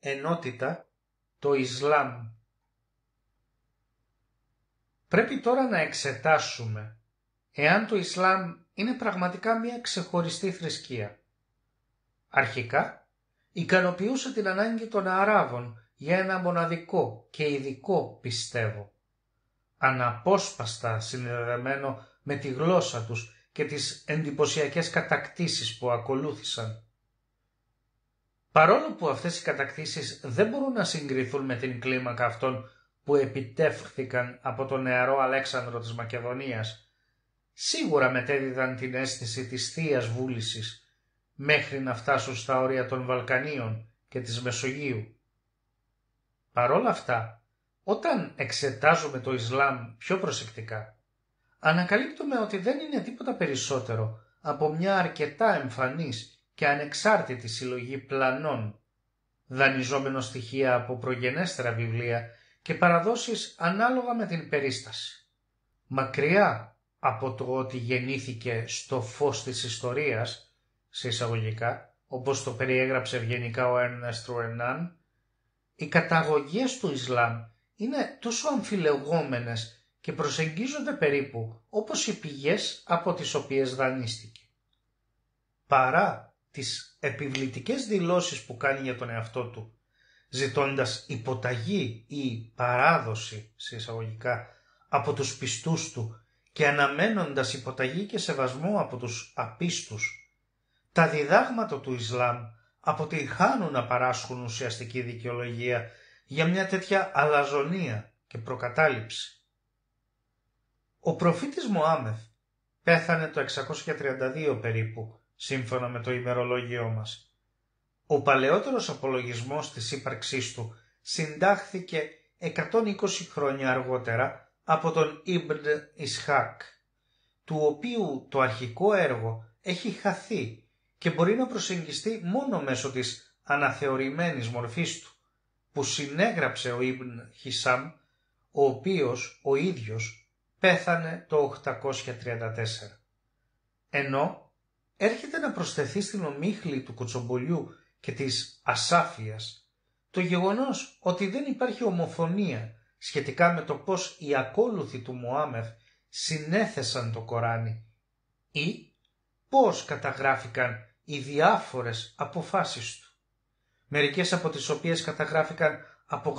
ενότητα το Ισλάμ. Πρέπει τώρα να εξετάσουμε εάν το Ισλάμ είναι πραγματικά μια ξεχωριστή θρησκεία. Αρχικά, ικανοποιούσε την ανάγκη των Αράβων για ένα μοναδικό και ειδικό πιστεύω, αναπόσπαστα συνδεδεμένο με τη γλώσσα τους και τις εντυπωσιακές κατακτήσεις που ακολούθησαν. Παρόλο που αυτές οι κατακτήσεις δεν μπορούν να συγκριθούν με την κλίμακα αυτών που επιτεύχθηκαν από τον νεαρό Αλέξανδρο της Μακεδονίας, σίγουρα μετέδιδαν την αίσθηση της θεία βούλησης μέχρι να φτάσουν στα όρια των Βαλκανίων και της Μεσογείου. Παρόλα αυτά, όταν εξετάζουμε το Ισλάμ πιο προσεκτικά, ανακαλύπτουμε ότι δεν είναι τίποτα περισσότερο από μια αρκετά εμφανής και ανεξάρτητη συλλογή πλανών, δανειζόμενο στοιχεία από προγενέστερα βιβλία και παραδόσεις ανάλογα με την περίσταση. Μακριά από το ότι γεννήθηκε στο φως της ιστορίας, σε εισαγωγικά, όπως το περιέγραψε ευγενικά ο Έρνεστ Ρουενάν, οι καταγωγές του Ισλάμ είναι τόσο αμφιλεγόμενες και προσεγγίζονται περίπου όπως οι πηγές από τις οποίες δανείστηκε. Παρά τις επιβλητικές δηλώσεις που κάνει για τον εαυτό του, ζητώντας υποταγή ή παράδοση σε εισαγωγικά από τους πιστούς του και αναμένοντας υποταγή και σεβασμό από τους απίστους. Τα διδάγματα του Ισλάμ αποτυγχάνουν να παράσχουν ουσιαστική δικαιολογία για μια τέτοια αλαζονία και προκατάληψη. Ο προφήτης Μωάμεθ πέθανε το 632 περίπου σύμφωνα με το ημερολόγιό μας. Ο παλαιότερος απολογισμός της ύπαρξής του συντάχθηκε 120 χρόνια αργότερα από τον Ιμπν Ισχάκ, του οποίου το αρχικό έργο έχει χαθεί και μπορεί να προσεγγιστεί μόνο μέσω της αναθεωρημένης μορφής του, που συνέγραψε ο Ιμπν Χισάμ, ο οποίος ο ίδιος πέθανε το 834. Ενώ έρχεται να προσθεθεί στην ομίχλη του κοτσομπολιού και της ασάφειας το γεγονός ότι δεν υπάρχει ομοφωνία σχετικά με το πώς οι ακόλουθοι του Μωάμεθ συνέθεσαν το Κοράνι ή πώς καταγράφηκαν οι διάφορες αποφάσεις του, μερικές από τις οποίες καταγράφηκαν από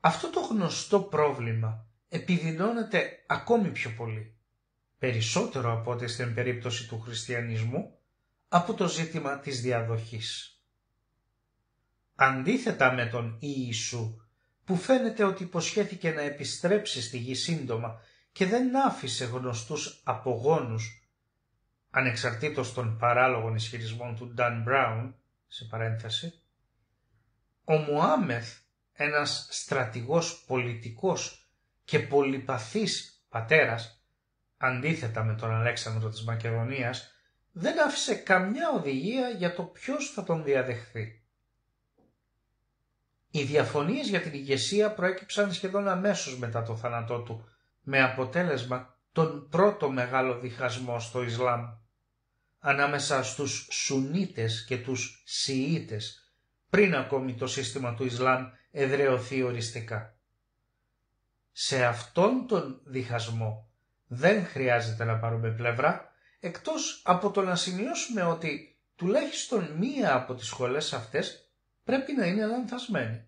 Αυτό το γνωστό πρόβλημα επιδεινώνεται ακόμη πιο πολύ περισσότερο από ό,τι στην περίπτωση του χριστιανισμού, από το ζήτημα της διαδοχής. Αντίθετα με τον Ιησού, που φαίνεται ότι υποσχέθηκε να επιστρέψει στη γη σύντομα και δεν άφησε γνωστούς απογόνους, ανεξαρτήτως των παράλογων ισχυρισμών του Νταν Μπράουν, σε παρένθεση, ο Μουάμεθ, ένας στρατηγός πολιτικός και πολυπαθής πατέρας, αντίθετα με τον Αλέξανδρο της Μακεδονίας, δεν άφησε καμιά οδηγία για το ποιος θα τον διαδεχθεί. Οι διαφωνίες για την ηγεσία προέκυψαν σχεδόν αμέσως μετά το θάνατό του, με αποτέλεσμα τον πρώτο μεγάλο διχασμό στο Ισλάμ. Ανάμεσα στους Σουνίτες και τους Σιήτες, πριν ακόμη το σύστημα του Ισλάμ εδρεωθεί οριστικά. Σε αυτόν τον διχασμό δεν χρειάζεται να πάρουμε πλευρά, εκτός από το να σημειώσουμε ότι τουλάχιστον μία από τις σχολές αυτές πρέπει να είναι λανθασμένη.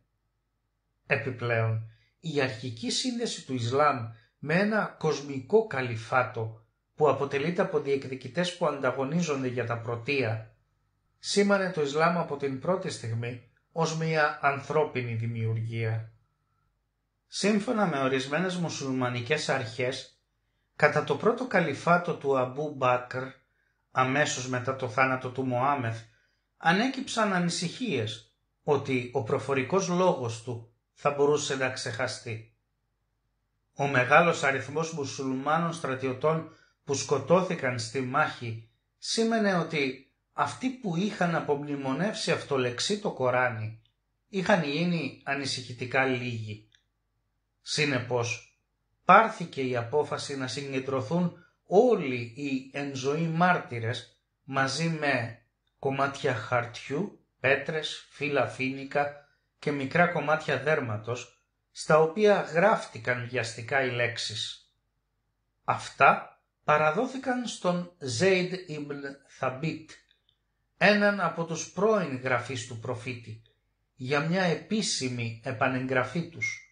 Επιπλέον, η αρχική σύνδεση του Ισλάμ με ένα κοσμικό καλυφάτο που αποτελείται από διεκδικητές που ανταγωνίζονται για τα πρωτεία, σήμανε το Ισλάμ από την πρώτη στιγμή ως μια ανθρώπινη δημιουργία. Σύμφωνα με ορισμένες μουσουλμανικές αρχές, Κατά το πρώτο καλυφάτο του Αμπού Μπάκρ, αμέσως μετά το θάνατο του Μωάμεθ, ανέκυψαν ανησυχίες ότι ο προφορικός λόγος του θα μπορούσε να ξεχαστεί. Ο μεγάλος αριθμός μουσουλμάνων στρατιωτών που σκοτώθηκαν στη μάχη σήμαινε ότι αυτοί που είχαν απομνημονεύσει λεξί το Κοράνι είχαν γίνει ανησυχητικά λίγοι. Σύνεπως, πάρθηκε η απόφαση να συγκεντρωθούν όλοι οι εν ζωή μάρτυρες μαζί με κομμάτια χαρτιού, πέτρες, φύλλα φίνικα και μικρά κομμάτια δέρματος, στα οποία γράφτηκαν βιαστικά οι λέξεις. Αυτά παραδόθηκαν στον Ζέιντ Ιμπλ Θαμπίτ, έναν από τους πρώην γραφείς του προφήτη, για μια επίσημη επανεγγραφή τους.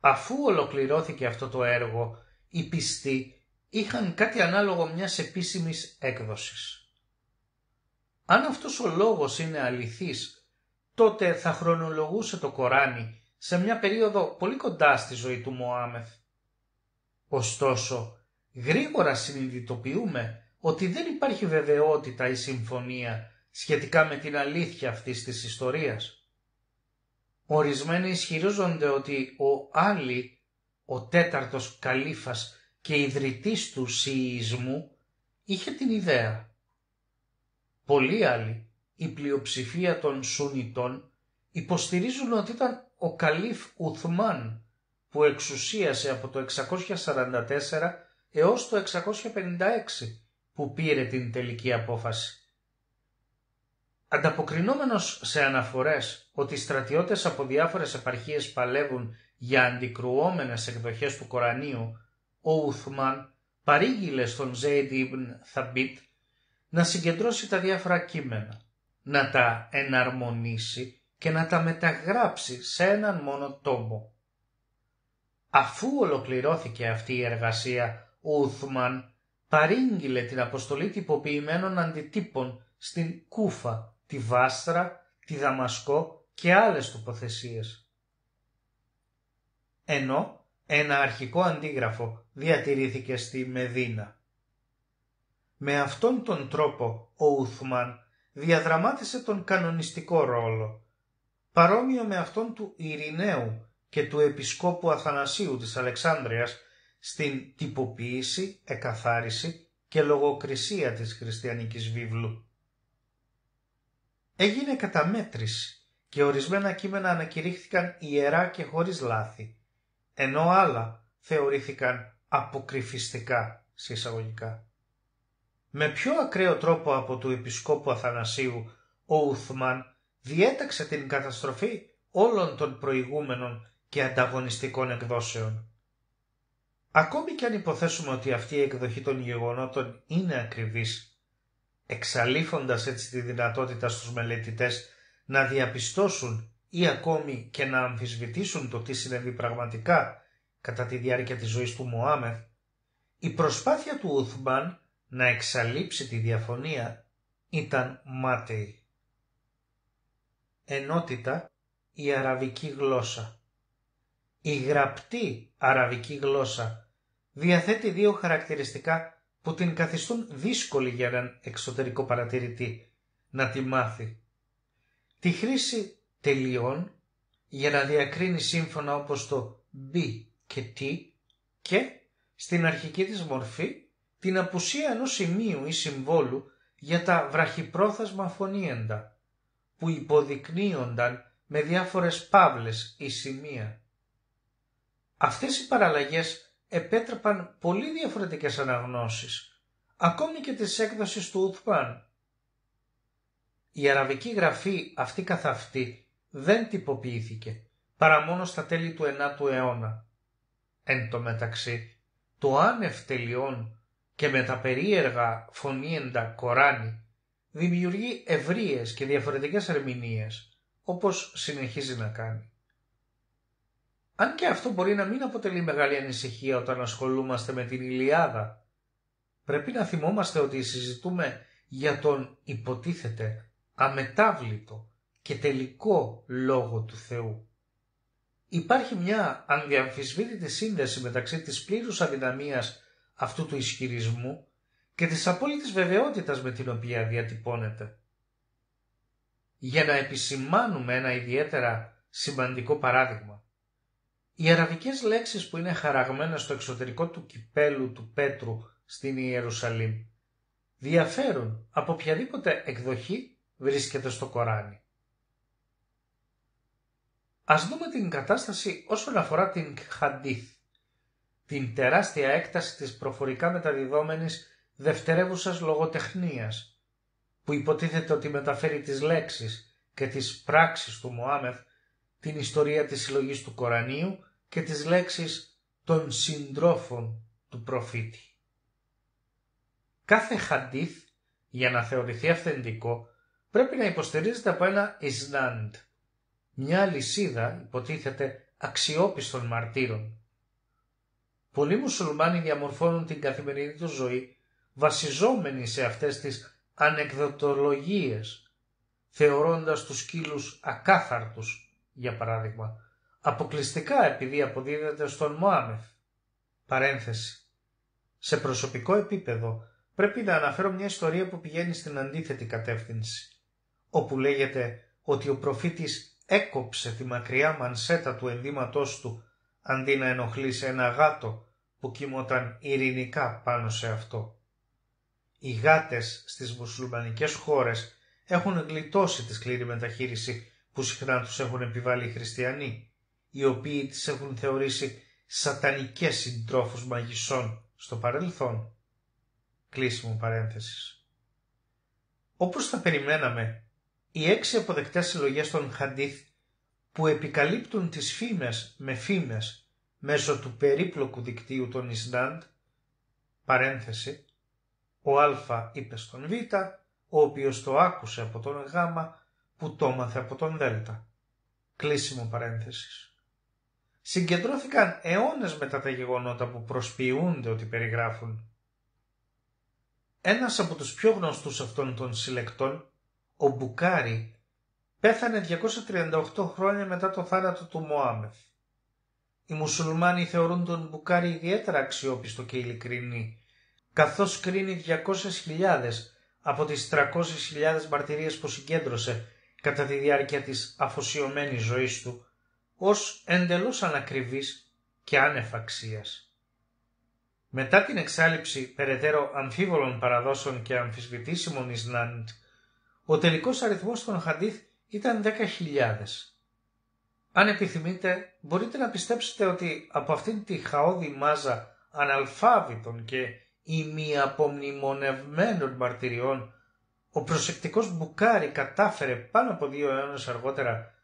Αφού ολοκληρώθηκε αυτό το έργο, οι πιστοί είχαν κάτι ανάλογο μιας επίσημης έκδοσης. Αν αυτός ο λόγος είναι αληθής, τότε θα χρονολογούσε το Κοράνι σε μια περίοδο πολύ κοντά στη ζωή του Μωάμεθ. Ωστόσο, γρήγορα συνειδητοποιούμε ότι δεν υπάρχει βεβαιότητα ή συμφωνία σχετικά με την αλήθεια αυτής της ιστορίας. Ορισμένοι ισχυρίζονται ότι ο Άλλη, ο τέταρτος καλήφας και ιδρυτής του Σιισμού, είχε την ιδέα. Πολλοί άλλοι, η πλειοψηφία των Σουνιτών, υποστηρίζουν ότι ήταν ο καλήφ Ουθμάν που εξουσίασε από το 644 έως το 656 που πήρε την τελική απόφαση. Ανταποκρινόμενος σε αναφορές ότι οι στρατιώτες από διάφορες επαρχίες παλεύουν για αντικρουόμενες εκδοχές του Κορανίου, ο Ουθμάν παρήγγειλε στον Ζέιντ Ιμπν Θαμπίτ να συγκεντρώσει τα διάφορα κείμενα, να τα εναρμονίσει και να τα μεταγράψει σε έναν μόνο τόμο. Αφού ολοκληρώθηκε αυτή η εργασία, ο Ουθμάν παρήγγειλε την αποστολή τυποποιημένων αντιτύπων στην Κούφα τη Βάστρα, τη Δαμασκό και άλλες τοποθεσίες. Ενώ ένα αρχικό αντίγραφο διατηρήθηκε στη Μεδίνα. Με αυτόν τον τρόπο ο Ουθμάν διαδραμάτισε τον κανονιστικό ρόλο, παρόμοιο με αυτόν του Ειρηναίου και του Επισκόπου Αθανασίου της Αλεξάνδρειας στην τυποποίηση, εκαθάριση και λογοκρισία της χριστιανικής βίβλου. Έγινε καταμέτρηση και ορισμένα κείμενα ανακηρύχθηκαν ιερά και χωρίς λάθη, ενώ άλλα θεωρήθηκαν αποκρυφιστικά συσσαγωγικά. Με πιο ακραίο τρόπο από του Επισκόπου Αθανασίου, ο Ουθμάν διέταξε την καταστροφή όλων των προηγούμενων και ανταγωνιστικών εκδόσεων. Ακόμη και αν υποθέσουμε ότι αυτή η εκδοχή των γεγονότων είναι ακριβής, εξαλείφοντας έτσι τη δυνατότητα στους μελετητές να διαπιστώσουν ή ακόμη και να αμφισβητήσουν το τι συνέβη πραγματικά κατά τη διάρκεια της ζωής του Μωάμεθ, η προσπάθεια του Ουθμπάν να εξαλείψει τη διαφωνία ήταν μάταιη. Ενότητα η αραβική γλώσσα Η γραπτή αραβική γλώσσα διαθέτει δύο χαρακτηριστικά που την καθιστούν δύσκολη για έναν εξωτερικό παρατηρητή να τη μάθει. Τη χρήση τελειών για να διακρίνει σύμφωνα όπως το B και T και στην αρχική της μορφή την απουσία ενός σημείου ή συμβόλου για τα βραχυπρόθεσμα φωνήεντα που υποδεικνύονταν με διάφορες παύλες ή σημεία. Αυτές οι παραλλαγές επέτρεπαν πολύ διαφορετικές αναγνώσεις, ακόμη και της έκδοσης του Ουθπάν. Η αραβική γραφή αυτή καθ' αυτή δεν τυποποιήθηκε παρά μόνο στα τέλη του 9ου αιώνα. Εν τω μεταξύ, το άνευ τελειών και με τα περίεργα φωνήεντα Κοράνι δημιουργεί ευρείες και διαφορετικές ερμηνείες, όπως συνεχίζει να κάνει αν και αυτό μπορεί να μην αποτελεί μεγάλη ανησυχία όταν ασχολούμαστε με την Ηλιάδα. Πρέπει να θυμόμαστε ότι συζητούμε για τον υποτίθεται αμετάβλητο και τελικό λόγο του Θεού. Υπάρχει μια ανδιαμφισβήτητη σύνδεση μεταξύ της πλήρους αδυναμίας αυτού του ισχυρισμού και της απόλυτης βεβαιότητας με την οποία διατυπώνεται. Για να επισημάνουμε ένα ιδιαίτερα σημαντικό παράδειγμα, οι αραβικές λέξεις που είναι χαραγμένες στο εξωτερικό του κυπέλου του Πέτρου στην Ιερουσαλήμ διαφέρουν από οποιαδήποτε εκδοχή βρίσκεται στο Κοράνι. Ας δούμε την κατάσταση όσον αφορά την Χαντίθ, την τεράστια έκταση της προφορικά μεταδιδόμενης δευτερεύουσας λογοτεχνίας, που υποτίθεται ότι μεταφέρει τις λέξεις και τις πράξεις του Μωάμεθ, την ιστορία της συλλογής του Κορανίου και τις λέξεις των συντρόφων του προφήτη. Κάθε χαντίθ, για να θεωρηθεί αυθεντικό, πρέπει να υποστηρίζεται από ένα Ισνάντ, μια λυσίδα υποτίθεται αξιόπιστων μαρτύρων. Πολλοί μουσουλμάνοι διαμορφώνουν την καθημερινή τους ζωή βασιζόμενοι σε αυτές τις ανεκδοτολογίες, θεωρώντας τους σκύλους ακάθαρτους, για παράδειγμα, αποκλειστικά επειδή αποδίδεται στον Μωάμεθ. Παρένθεση. Σε προσωπικό επίπεδο πρέπει να αναφέρω μια ιστορία που πηγαίνει στην αντίθετη κατεύθυνση, όπου λέγεται ότι ο προφήτης έκοψε τη μακριά μανσέτα του ενδύματός του αντί να ενοχλήσει ένα γάτο που κοιμόταν ειρηνικά πάνω σε αυτό. Οι γάτες στις μουσουλμανικές χώρες έχουν γλιτώσει τη σκληρή μεταχείριση που συχνά τους έχουν επιβάλει οι χριστιανοί οι οποίοι τις έχουν θεωρήσει σατανικές συντρόφους μαγισσών στο παρελθόν. Κλείσιμο παρένθεσης. Όπως θα περιμέναμε, οι έξι αποδεκτές συλλογές των Χαντίθ που επικαλύπτουν τις φήμες με φήμες μέσω του περίπλοκου δικτύου των Ισνάντ, παρένθεση, ο Α είπε στον Β, ο οποίος το άκουσε από τον Γ που το από τον Δ. Κλείσιμο παρένθεσης συγκεντρώθηκαν αιώνες μετά τα γεγονότα που προσποιούνται ότι περιγράφουν. Ένας από τους πιο γνωστούς αυτών των συλλεκτών, ο Μπουκάρι, πέθανε 238 χρόνια μετά το θάνατο του Μωάμεθ. Οι μουσουλμάνοι θεωρούν τον Μπουκάρι ιδιαίτερα αξιόπιστο και ειλικρινή, καθώς κρίνει 200.000 από τις 300.000 μαρτυρίες που συγκέντρωσε κατά τη διάρκεια της αφοσιωμένης ζωής του ως εντελώς ανακριβής και ανεφαξίας. Μετά την εξάλληψη περαιτέρω αμφίβολων παραδόσεων και αμφισβητήσιμων εις ο τελικός αριθμός των Χαντίθ ήταν 10.000. Αν επιθυμείτε, μπορείτε να πιστέψετε ότι από αυτήν τη χαόδη μάζα αναλφάβητων και ημιαπομνημονευμένων μαρτυριών, ο προσεκτικός Μπουκάρη κατάφερε πάνω από δύο αιώνες αργότερα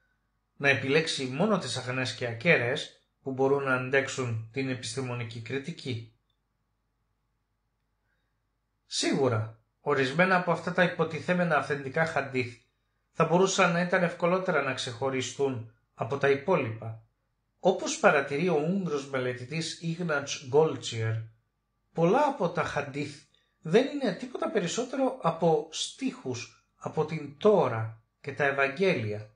να επιλέξει μόνο τις αχνές και ακέραιες που μπορούν να αντέξουν την επιστημονική κριτική. Σίγουρα, ορισμένα από αυτά τα υποτιθέμενα αυθεντικά χαντίθ θα μπορούσαν να ήταν ευκολότερα να ξεχωριστούν από τα υπόλοιπα. Όπως παρατηρεί ο Ούγγρος μελετητής Ίγνατς Γκόλτσιερ, πολλά από τα χαντίθ δεν είναι τίποτα περισσότερο από στίχους από την τώρα και τα Ευαγγέλια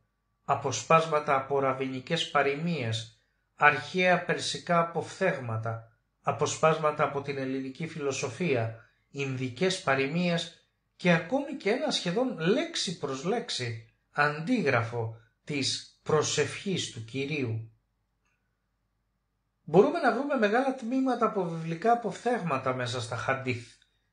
αποσπάσματα από ραβινικές παροιμίες, αρχαία περσικά αποφθέγματα, αποσπάσματα από την ελληνική φιλοσοφία, ινδικές παροιμίες και ακόμη και ένα σχεδόν λέξη προς λέξη αντίγραφο της προσευχής του Κυρίου. Μπορούμε να βρούμε μεγάλα τμήματα από βιβλικά αποφθέγματα μέσα στα χαντίθ,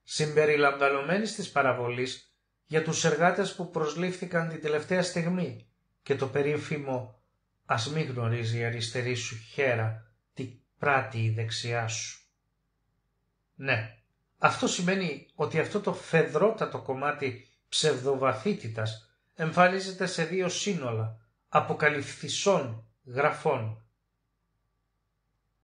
συμπεριλαμβανομένης της παραβολής για τους εργάτες που προσλήφθηκαν την τελευταία στιγμή, και το περίφημο «Ας μη γνωρίζει η αριστερή σου χέρα τι πράττει η δεξιά σου». Ναι, αυτό σημαίνει ότι αυτό το φεδρότατο κομμάτι ψευδοβαθύτητας εμφανίζεται σε δύο σύνολα αποκαλυφθισών γραφών